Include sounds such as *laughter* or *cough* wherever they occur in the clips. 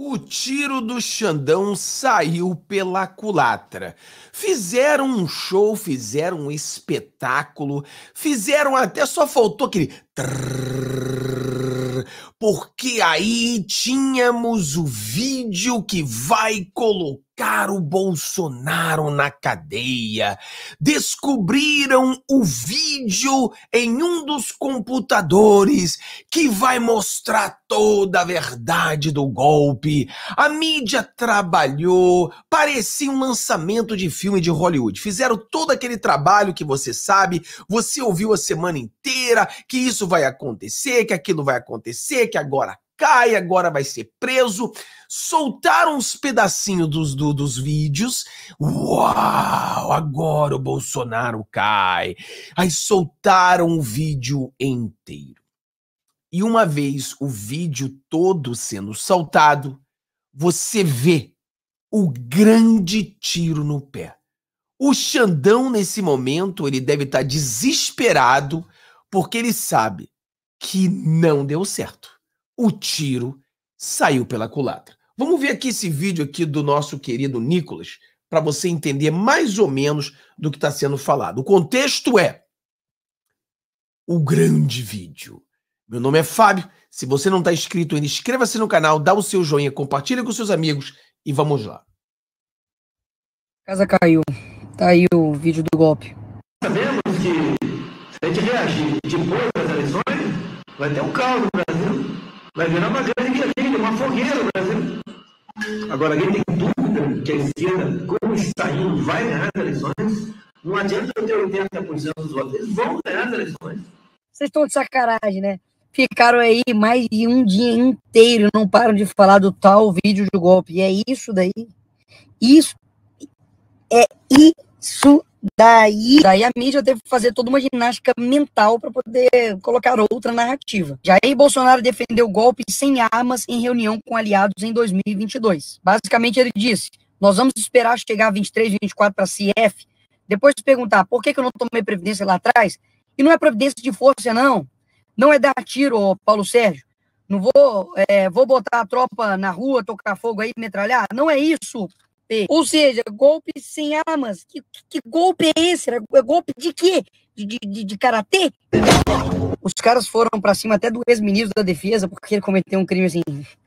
O tiro do Xandão saiu pela culatra. Fizeram um show, fizeram um espetáculo, fizeram até só faltou aquele. porque aí tínhamos o vídeo que vai colocar o Bolsonaro na cadeia. Descobriram o vídeo em um dos computadores que vai mostrar toda a verdade do golpe. A mídia trabalhou, parecia um lançamento de filme de Hollywood. Fizeram todo aquele trabalho que você sabe, você ouviu a semana inteira que isso vai acontecer, que aquilo vai acontecer, que agora cai, agora vai ser preso. Soltaram os pedacinhos dos, do, dos vídeos. Uau! Agora o Bolsonaro cai. Aí soltaram o vídeo inteiro. E uma vez o vídeo todo sendo saltado, você vê o grande tiro no pé. O Xandão, nesse momento, ele deve estar tá desesperado, porque ele sabe que não deu certo o tiro saiu pela culatra. Vamos ver aqui esse vídeo aqui do nosso querido Nicolas para você entender mais ou menos do que está sendo falado. O contexto é o grande vídeo. Meu nome é Fábio. Se você não está inscrito ainda, inscreva-se no canal, dá o seu joinha, compartilha com seus amigos e vamos lá. Casa caiu. Tá aí o vídeo do golpe. Sabemos que se a gente reagir depois das eleições, vai ter um caos no Brasil. Vai virar é uma grande guerrilha, é uma fogueira no Brasil. Agora, alguém tem dúvida que a esquerda, como indo, vai ganhar as eleições? Não adianta eu ter 80% dos votos. Eles vão ganhar as eleições. Vocês estão de sacanagem, né? Ficaram aí mais de um dia inteiro, não param de falar do tal vídeo de golpe. E é isso daí. Isso. É isso Daí, daí a mídia teve que fazer toda uma ginástica mental para poder colocar outra narrativa. Jair Bolsonaro defendeu golpe sem armas em reunião com aliados em 2022. Basicamente, ele disse: Nós vamos esperar chegar 23, 24 para a CF, depois perguntar por que, que eu não tomei previdência lá atrás. E não é previdência de força, não. Não é dar tiro, Paulo Sérgio. Não vou, é, vou botar a tropa na rua, tocar fogo aí, metralhar. Não é isso, golpe. Ou seja, golpe sem armas. Que, que, golpe é esse? Era é golpe de quê? De, de, de karatê? Os caras foram para cima até do ex-ministro da Defesa porque ele cometeu um crime assim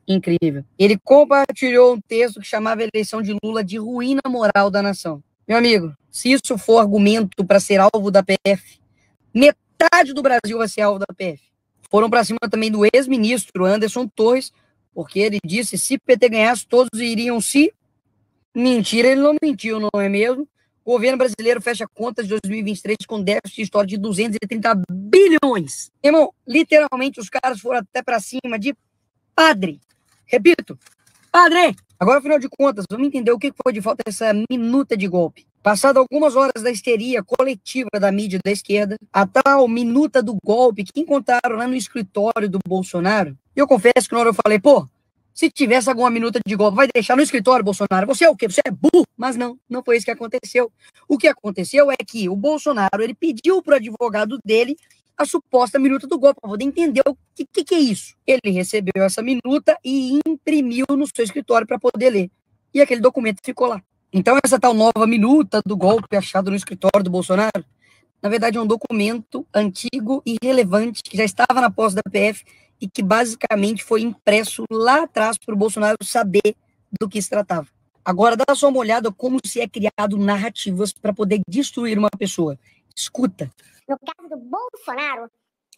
incrível. Ele compartilhou um texto que chamava a eleição de Lula de ruína moral da nação. Meu amigo, se isso for argumento para ser alvo da PF, metade do Brasil vai ser alvo da PF. Foram para cima também do ex-ministro Anderson Torres, porque ele disse se PT ganhasse, todos iriam se Mentira, ele não mentiu, não é mesmo? O governo brasileiro fecha contas de 2023 com déficit histórico de 230 bilhões. Irmão, literalmente os caras foram até para cima de padre. Repito, padre! Agora, afinal de contas, vamos entender o que foi de falta essa minuta de golpe. Passado algumas horas da histeria coletiva da mídia da esquerda, a tal minuta do golpe que encontraram lá no escritório do Bolsonaro, eu confesso que na hora eu falei, pô, se tivesse alguma minuta de golpe, vai deixar no escritório, Bolsonaro. Você é o quê? Você é burro? Mas não, não foi isso que aconteceu. O que aconteceu é que o Bolsonaro ele pediu para o advogado dele a suposta minuta do golpe, para poder entender o que, que, que é isso. Ele recebeu essa minuta e imprimiu no seu escritório para poder ler. E aquele documento ficou lá. Então, essa tal nova minuta do golpe achado no escritório do Bolsonaro, na verdade, é um documento antigo e relevante que já estava na posse da PF e que basicamente foi impresso lá atrás para o Bolsonaro saber do que se tratava. Agora, dá só uma olhada como se é criado narrativas para poder destruir uma pessoa. Escuta. No caso do Bolsonaro,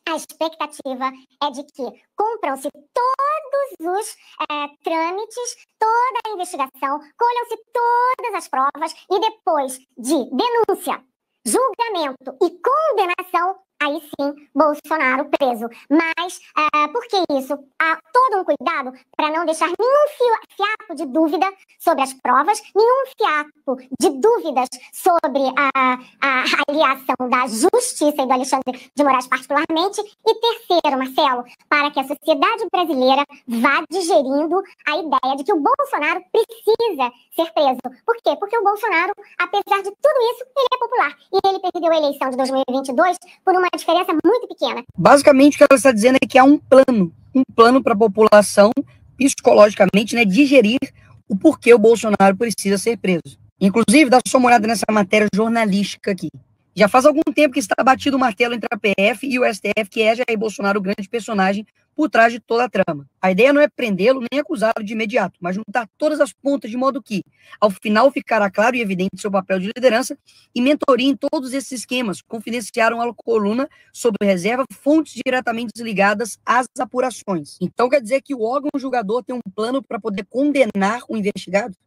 a expectativa é de que cumpram-se todos os é, trâmites, toda a investigação, colham-se todas as provas e depois de denúncia, julgamento e condenação, aí sim Bolsonaro preso. Mas uh, por que isso? Há todo um cuidado para não deixar nenhum fiapo de dúvida sobre as provas, nenhum fiapo de dúvidas sobre a, a aliação da justiça e do Alexandre de Moraes, particularmente. E terceiro, Marcelo, para que a sociedade brasileira vá digerindo a ideia de que o Bolsonaro precisa ser preso. Por quê? Porque o Bolsonaro, apesar de tudo isso, ele é popular. E ele perdeu a eleição de 2022 por uma diferença muito pequena. Basicamente, o que ela está dizendo é que há um plano, um plano para a população, psicologicamente, né, digerir o porquê o Bolsonaro precisa ser preso. Inclusive, dá sua morada nessa matéria jornalística aqui. Já faz algum tempo que está batido o martelo entre a PF e o STF que é Jair Bolsonaro o grande personagem por trás de toda a trama. A ideia não é prendê-lo nem acusá-lo de imediato, mas juntar todas as pontas de modo que, ao final, ficará claro e evidente seu papel de liderança e mentoria em todos esses esquemas. Confidenciaram a coluna sobre reserva fontes diretamente ligadas às apurações. Então quer dizer que o órgão julgador tem um plano para poder condenar o investigado?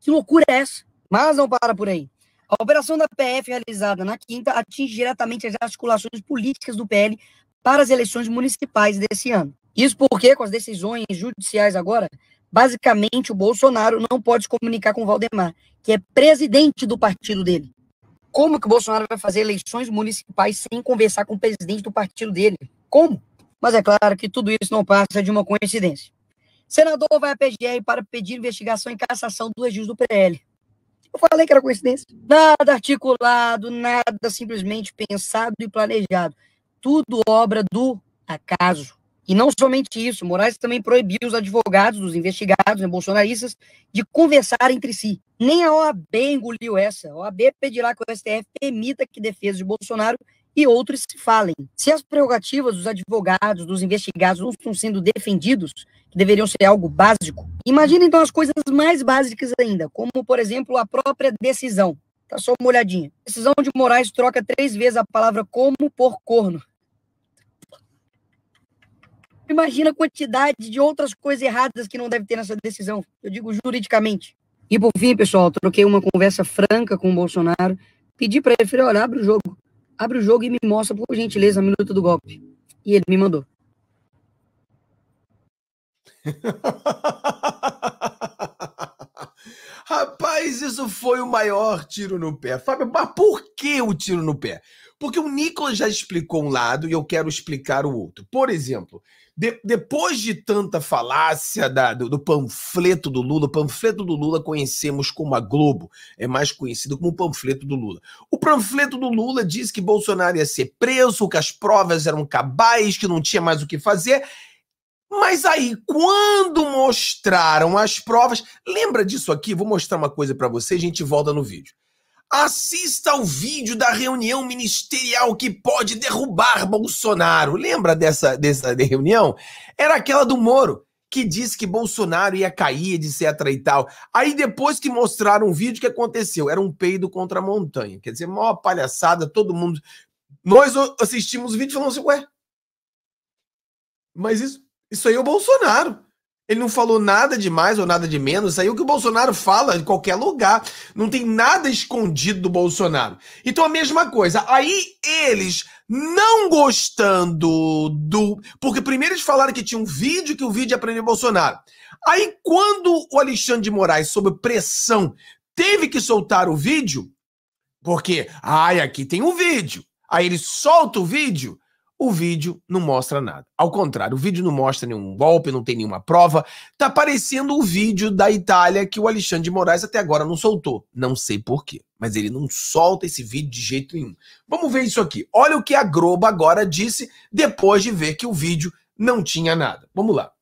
Que loucura é essa? Mas não para por aí. A operação da PF realizada na quinta atinge diretamente as articulações políticas do PL para as eleições municipais desse ano. Isso porque, com as decisões judiciais agora, basicamente o Bolsonaro não pode se comunicar com o Valdemar, que é presidente do partido dele. Como que o Bolsonaro vai fazer eleições municipais sem conversar com o presidente do partido dele? Como? Mas é claro que tudo isso não passa de uma coincidência. Senador vai à PGR para pedir investigação e cassação do registro do PL. Eu falei que era coincidência. Nada articulado, nada simplesmente pensado e planejado. Tudo obra do acaso. E não somente isso, Moraes também proibiu os advogados dos investigados né, bolsonaristas de conversar entre si. Nem a OAB engoliu essa. A OAB pedirá que o STF permita que defesa de Bolsonaro e outros se falem. Se as prerrogativas dos advogados, dos investigados não estão sendo defendidos, que deveriam ser algo básico, imagina então as coisas mais básicas ainda, como, por exemplo, a própria decisão. Tá só uma olhadinha. decisão de Moraes troca três vezes a palavra como por corno. Imagina a quantidade de outras coisas erradas que não deve ter nessa decisão. Eu digo juridicamente. E por fim, pessoal, troquei uma conversa franca com o Bolsonaro, pedi para ele, falei, olha, abre o jogo abre o jogo e me mostra, por gentileza, a minuta do golpe. E ele me mandou. *laughs* Rapaz, isso foi o maior tiro no pé. Fábio, mas por que o tiro no pé? Porque o Nicolas já explicou um lado e eu quero explicar o outro. Por exemplo, de, depois de tanta falácia da, do, do, panfleto do Lula, o panfleto do Lula conhecemos como a Globo, é mais conhecido como o panfleto do Lula. O panfleto do Lula diz que Bolsonaro ia ser preso, que as provas eram cabais, que não tinha mais o que fazer. Mas aí, quando mostraram as provas, lembra disso aqui? Vou mostrar uma coisa para você, a gente volta no vídeo. Assista ao vídeo da reunião ministerial que pode derrubar Bolsonaro. Lembra dessa, dessa reunião? Era aquela do Moro, que disse que Bolsonaro ia cair, etc e tal. Aí depois que mostraram o vídeo, o que aconteceu? Era um peido contra a montanha. Quer dizer, maior palhaçada, todo mundo... Nós assistimos o vídeo e falamos assim, ué, mas isso, isso aí é o Bolsonaro. Ele não falou nada de mais ou nada de menos. Aí o que o Bolsonaro fala em qualquer lugar. Não tem nada escondido do Bolsonaro. Então a mesma coisa. Aí eles não gostando do. Porque primeiro eles falaram que tinha um vídeo, que o vídeo ia prender Bolsonaro. Aí quando o Alexandre de Moraes, sob pressão, teve que soltar o vídeo, porque, ai, aqui tem um vídeo. Aí ele solta o vídeo o vídeo não mostra nada. Ao contrário, o vídeo não mostra nenhum golpe, não tem nenhuma prova. Tá parecendo o vídeo da Itália que o Alexandre de Moraes até agora não soltou. Não sei porquê, mas ele não solta esse vídeo de jeito nenhum. Vamos ver isso aqui. Olha o que a Globo agora disse depois de ver que o vídeo não tinha nada. Vamos lá.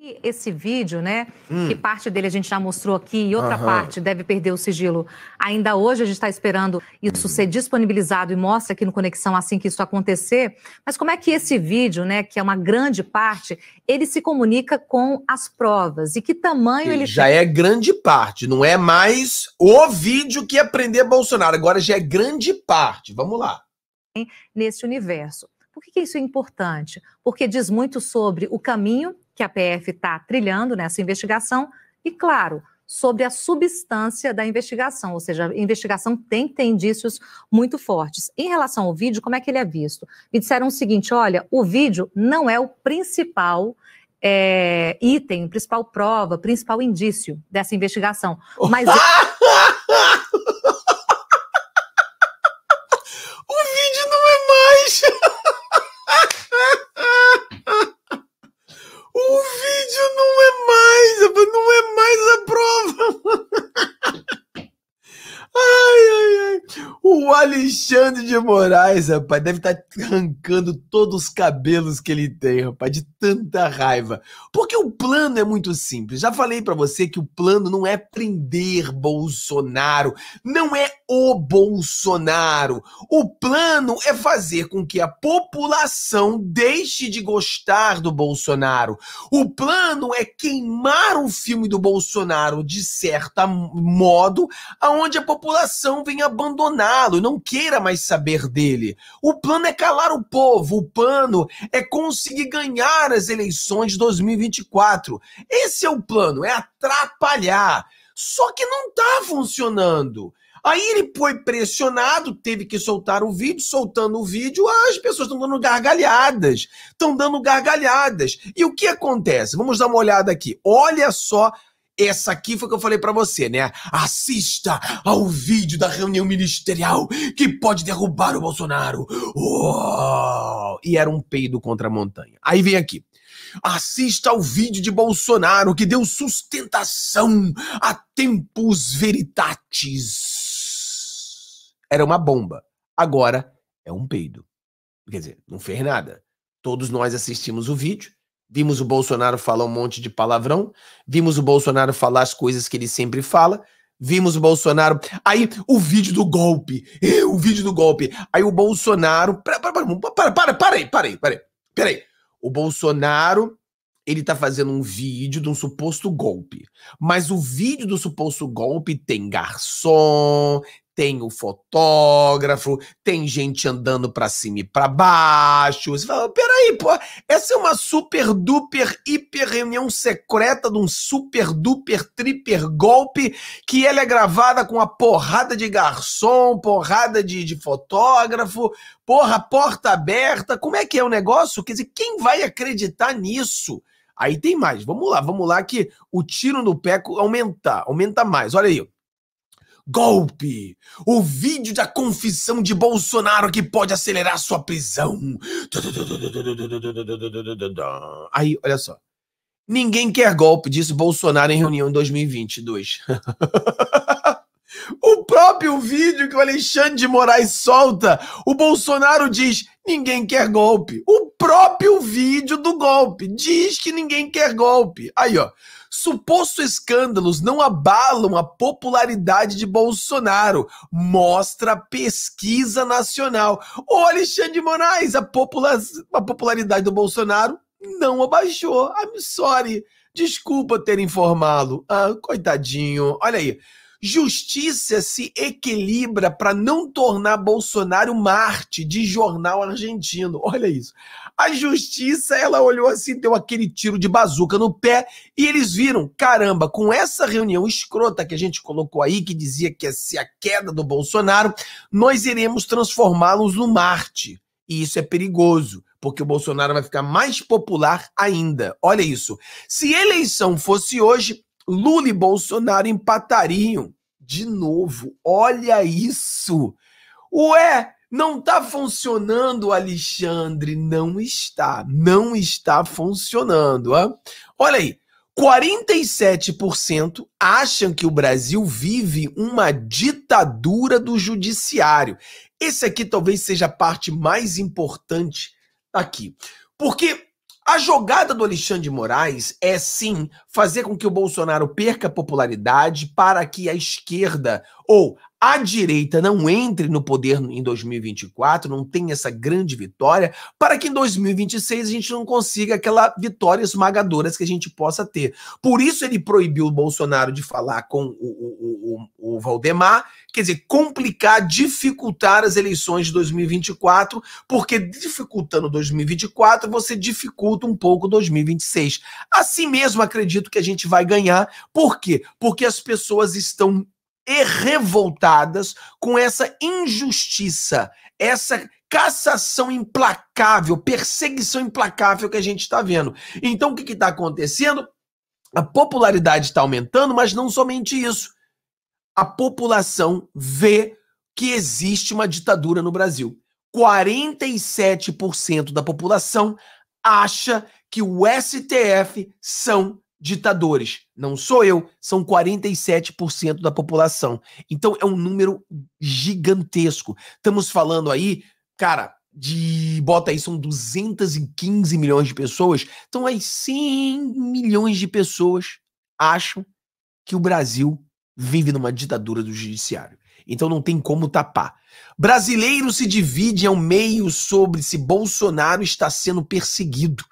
E esse vídeo, né? Hum. Que parte dele a gente já mostrou aqui e outra Aham. parte deve perder o sigilo. Ainda hoje a gente está esperando isso hum. ser disponibilizado e mostra aqui no Conexão assim que isso acontecer. Mas como é que esse vídeo, né, que é uma grande parte, ele se comunica com as provas? E que tamanho ele, ele já tem? é grande parte, não é mais o vídeo que aprender Bolsonaro, agora já é grande parte. Vamos lá. Nesse universo. Por que, que isso é importante? Porque diz muito sobre o caminho que a PF está trilhando nessa investigação e, claro, sobre a substância da investigação, ou seja, a investigação tem, tem indícios muito fortes. Em relação ao vídeo, como é que ele é visto? Me disseram o seguinte: olha, o vídeo não é o principal é, item, principal prova, principal indício dessa investigação. Mas. *laughs* *laughs* O vídeo não Alexandre de Moraes, rapaz, deve estar tá arrancando todos os cabelos que ele tem, rapaz, de tanta raiva. Porque o plano é muito simples. Já falei para você que o plano não é prender Bolsonaro, não é o Bolsonaro. O plano é fazer com que a população deixe de gostar do Bolsonaro. O plano é queimar o filme do Bolsonaro de certo modo, aonde a população vem abandoná-lo, não queira mais saber dele. O plano é calar o povo, o plano é conseguir ganhar as eleições de 2024. Esse é o plano, é atrapalhar. Só que não está funcionando. Aí ele foi pressionado, teve que soltar o vídeo. Soltando o vídeo, as pessoas estão dando gargalhadas. Estão dando gargalhadas. E o que acontece? Vamos dar uma olhada aqui. Olha só essa aqui foi o que eu falei para você, né? Assista ao vídeo da reunião ministerial que pode derrubar o Bolsonaro. Uou! E era um peido contra a montanha. Aí vem aqui. Assista ao vídeo de Bolsonaro que deu sustentação a tempos veritatis. Era uma bomba. Agora é um peido. Quer dizer, não fez nada. Todos nós assistimos o vídeo Vimos o Bolsonaro falar um monte de palavrão, vimos o Bolsonaro falar as coisas que ele sempre fala, vimos o Bolsonaro. Aí o vídeo do golpe, *laughs* o vídeo do golpe. Aí o Bolsonaro. Para, para, para, para, para aí, para aí, para aí. Pera aí. O Bolsonaro, ele tá fazendo um vídeo de um suposto golpe. Mas o vídeo do suposto golpe tem garçom, tem o fotógrafo, tem gente andando para cima e para baixo. Você fala, peraí, pô, essa é uma super duper hiper reunião secreta de um super duper triper golpe que ela é gravada com uma porrada de garçom, porrada de, de fotógrafo, porra, porta aberta. Como é que é o negócio? Quer dizer, quem vai acreditar nisso? Aí tem mais. Vamos lá, vamos lá que o tiro no pé aumenta, aumenta mais. Olha aí. Golpe! O vídeo da confissão de Bolsonaro que pode acelerar sua prisão. Aí, olha só. Ninguém quer golpe, disse Bolsonaro em reunião em 2022. *laughs* o próprio vídeo que o Alexandre de Moraes solta, o Bolsonaro diz: ninguém quer golpe. O próprio vídeo do golpe diz que ninguém quer golpe. Aí, ó. Suposto escândalos não abalam a popularidade de Bolsonaro, mostra pesquisa nacional. Ô, Alexandre Moraes, a, popula a popularidade do Bolsonaro não abaixou. I'm sorry. Desculpa ter informá-lo. Ah, coitadinho. Olha aí. Justiça se equilibra para não tornar Bolsonaro Marte de jornal argentino. Olha isso. A justiça, ela olhou assim, deu aquele tiro de bazuca no pé e eles viram, caramba, com essa reunião escrota que a gente colocou aí, que dizia que ia ser a queda do Bolsonaro, nós iremos transformá-los no Marte. E isso é perigoso, porque o Bolsonaro vai ficar mais popular ainda. Olha isso. Se eleição fosse hoje, Lula e Bolsonaro empatariam. De novo, olha isso. Ué, não está funcionando, Alexandre. Não está. Não está funcionando. Hein? Olha aí. 47% acham que o Brasil vive uma ditadura do judiciário. Esse aqui talvez seja a parte mais importante aqui. Porque a jogada do Alexandre de Moraes é sim fazer com que o Bolsonaro perca popularidade para que a esquerda ou a direita não entre no poder em 2024, não tem essa grande vitória, para que em 2026 a gente não consiga aquela vitória esmagadora que a gente possa ter. Por isso ele proibiu o Bolsonaro de falar com o, o, o, o Valdemar, quer dizer, complicar, dificultar as eleições de 2024, porque dificultando 2024, você dificulta um pouco 2026. Assim mesmo, acredito que a gente vai ganhar. Por quê? Porque as pessoas estão e revoltadas com essa injustiça, essa cassação implacável, perseguição implacável que a gente está vendo. Então, o que está acontecendo? A popularidade está aumentando, mas não somente isso. A população vê que existe uma ditadura no Brasil. 47% da população acha que o STF são ditadores. Não sou eu, são 47% da população. Então é um número gigantesco. Estamos falando aí, cara, de bota aí são 215 milhões de pessoas. Então aí 100 milhões de pessoas acham que o Brasil vive numa ditadura do judiciário. Então não tem como tapar. Brasileiro se divide ao é meio sobre se Bolsonaro está sendo perseguido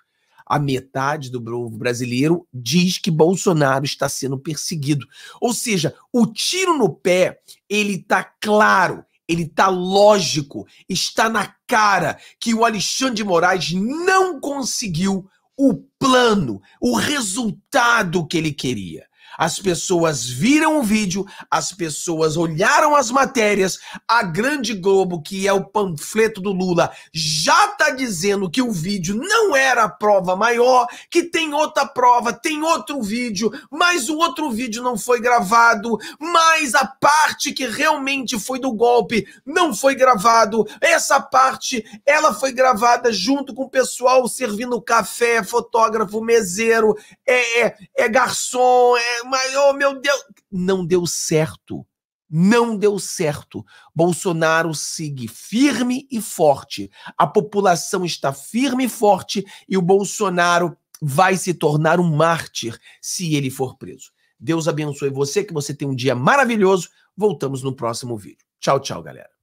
a metade do povo brasileiro diz que Bolsonaro está sendo perseguido. Ou seja, o tiro no pé, ele está claro, ele está lógico, está na cara que o Alexandre de Moraes não conseguiu o plano, o resultado que ele queria. As pessoas viram o vídeo, as pessoas olharam as matérias. A Grande Globo, que é o panfleto do Lula, já está dizendo que o vídeo não era a prova maior, que tem outra prova, tem outro vídeo, mas o outro vídeo não foi gravado, mas a parte que realmente foi do golpe não foi gravado. Essa parte, ela foi gravada junto com o pessoal servindo café, fotógrafo, mezeiro, é, é, é garçom, é mas, oh meu Deus. Não deu certo. Não deu certo. Bolsonaro segue firme e forte. A população está firme e forte e o Bolsonaro vai se tornar um mártir se ele for preso. Deus abençoe você, que você tenha um dia maravilhoso. Voltamos no próximo vídeo. Tchau, tchau, galera.